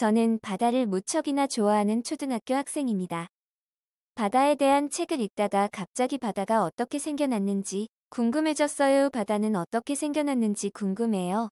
저는 바다를 무척이나 좋아하는 초등학교 학생입니다. 바다에 대한 책을 읽다가 갑자기 바다가 어떻게 생겨났는지 궁금해졌어요. 바다는 어떻게 생겨났는지 궁금해요.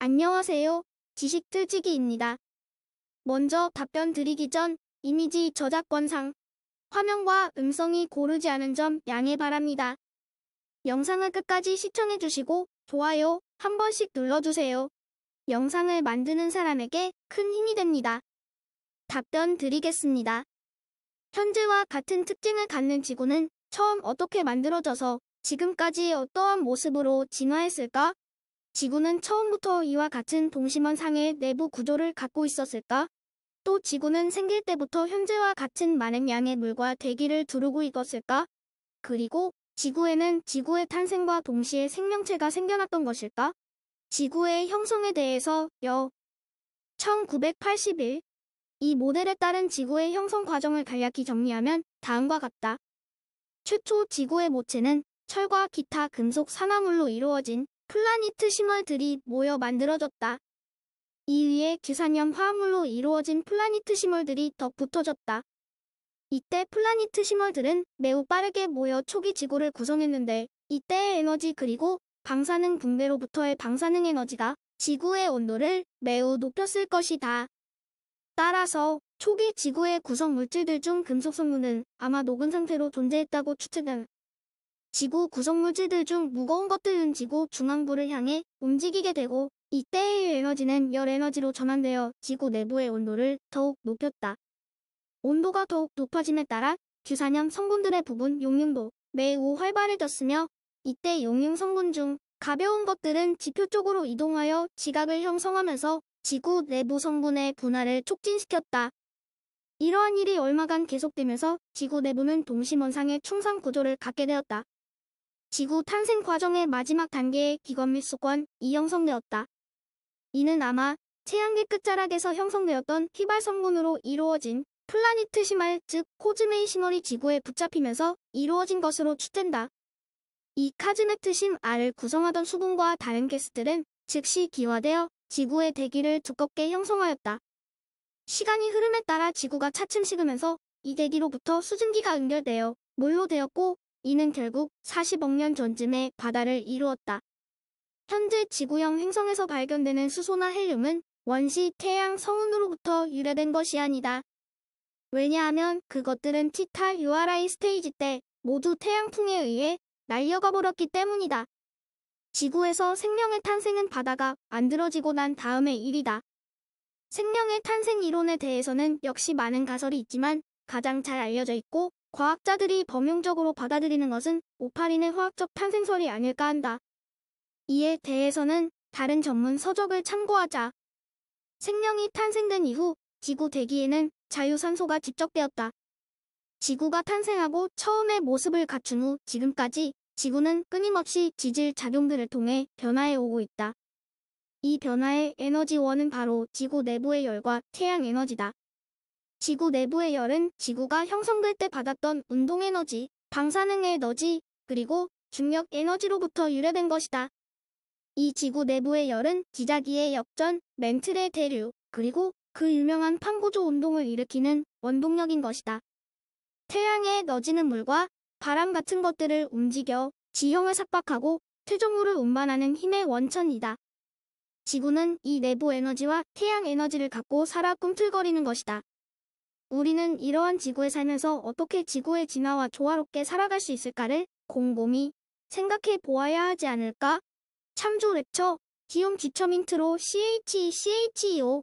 안녕하세요. 지식틀지기입니다. 먼저 답변 드리기 전 이미지 저작권상 화면과 음성이 고르지 않은 점 양해 바랍니다. 영상을 끝까지 시청해주시고 좋아요, 한 번씩 눌러주세요. 영상을 만드는 사람에게 큰 힘이 됩니다. 답변 드리겠습니다. 현재와 같은 특징을 갖는 지구는 처음 어떻게 만들어져서 지금까지 어떠한 모습으로 진화했을까? 지구는 처음부터 이와 같은 동심원 상의 내부 구조를 갖고 있었을까? 또 지구는 생길 때부터 현재와 같은 많은 양의 물과 대기를 두르고 있었을까? 그리고 지구에는 지구의 탄생과 동시에 생명체가 생겨났던 것일까? 지구의 형성에 대해서 여 1981. 이 모델에 따른 지구의 형성 과정을 간략히 정리하면 다음과 같다. 최초 지구의 모체는 철과 기타 금속 산화물로 이루어진 플라니트 시멀들이 모여 만들어졌다. 이 위에 규산염 화합물로 이루어진 플라니트 시멀들이 덧 붙어졌다. 이때 플라니트 시멀들은 매우 빠르게 모여 초기 지구를 구성했는데 이때의 에너지 그리고 방사능 분배로부터의 방사능 에너지가 지구의 온도를 매우 높였을 것이다. 따라서 초기 지구의 구성 물질들 중 금속 성분은 아마 녹은 상태로 존재했다고 추측됨. 지구 구성 물질들 중 무거운 것들은 지구 중앙부를 향해 움직이게 되고 이때의 에너지는 열 에너지로 전환되어 지구 내부의 온도를 더욱 높였다. 온도가 더욱 높아짐에 따라 규산형 성분들의 부분 용융도 매우 활발해졌으며 이때 용융 성분 중 가벼운 것들은 지표 쪽으로 이동하여 지각을 형성하면서 지구 내부 성분의 분화를 촉진시켰다. 이러한 일이 얼마간 계속되면서 지구 내부는 동심원상의 충상 구조를 갖게 되었다. 지구 탄생 과정의 마지막 단계의 기관 및 수권이 형성되었다. 이는 아마 최양계 끝자락에서 형성되었던 휘발 성분으로 이루어진 플라니트시말 즉코즈메이시너리 지구에 붙잡히면서 이루어진 것으로 추정된다. 이카즈네트심알을 구성하던 수분과 다른 게스들은 즉시 기화되어 지구의 대기를 두껍게 형성하였다. 시간이 흐름에 따라 지구가 차츰 식으면서 이 대기로부터 수증기가 응결되어 물로 되었고 이는 결국 40억 년 전쯤에 바다를 이루었다. 현재 지구형 행성에서 발견되는 수소나 헬륨은 원시 태양 성운으로부터 유래된 것이 아니다. 왜냐하면 그것들은 티탈 URI 스테이지 때 모두 태양풍에 의해 날려가 버렸기 때문이다. 지구에서 생명의 탄생은 바다가 만들어지고 난 다음의 일이다. 생명의 탄생 이론에 대해서는 역시 많은 가설이 있지만 가장 잘 알려져 있고 과학자들이 범용적으로 받아들이는 것은 오파린의 화학적 탄생설이 아닐까 한다. 이에 대해서는 다른 전문 서적을 참고하자. 생명이 탄생된 이후 지구 대기에는 자유산소가 집적되었다. 지구가 탄생하고 처음의 모습을 갖춘 후 지금까지 지구는 끊임없이 지질 작용들을 통해 변화해 오고 있다. 이 변화의 에너지원은 바로 지구 내부의 열과 태양 에너지다. 지구 내부의 열은 지구가 형성될 때 받았던 운동 에너지, 방사능 에너지, 그리고 중력 에너지로부터 유래된 것이다. 이 지구 내부의 열은 기자기의 역전, 멘틀의 대류, 그리고 그 유명한 판구조 운동을 일으키는 원동력인 것이다. 태양에 너지는 물과 바람 같은 것들을 움직여 지형을 삭박하고 퇴적물을 운반하는 힘의 원천이다. 지구는 이 내부 에너지와 태양 에너지를 갖고 살아 꿈틀거리는 것이다. 우리는 이러한 지구에 살면서 어떻게 지구의 진화와 조화롭게 살아갈 수 있을까를 곰곰이 생각해 보아야 하지 않을까? 참조 랩처, 기욤 지첨 힌트로 CHCHEO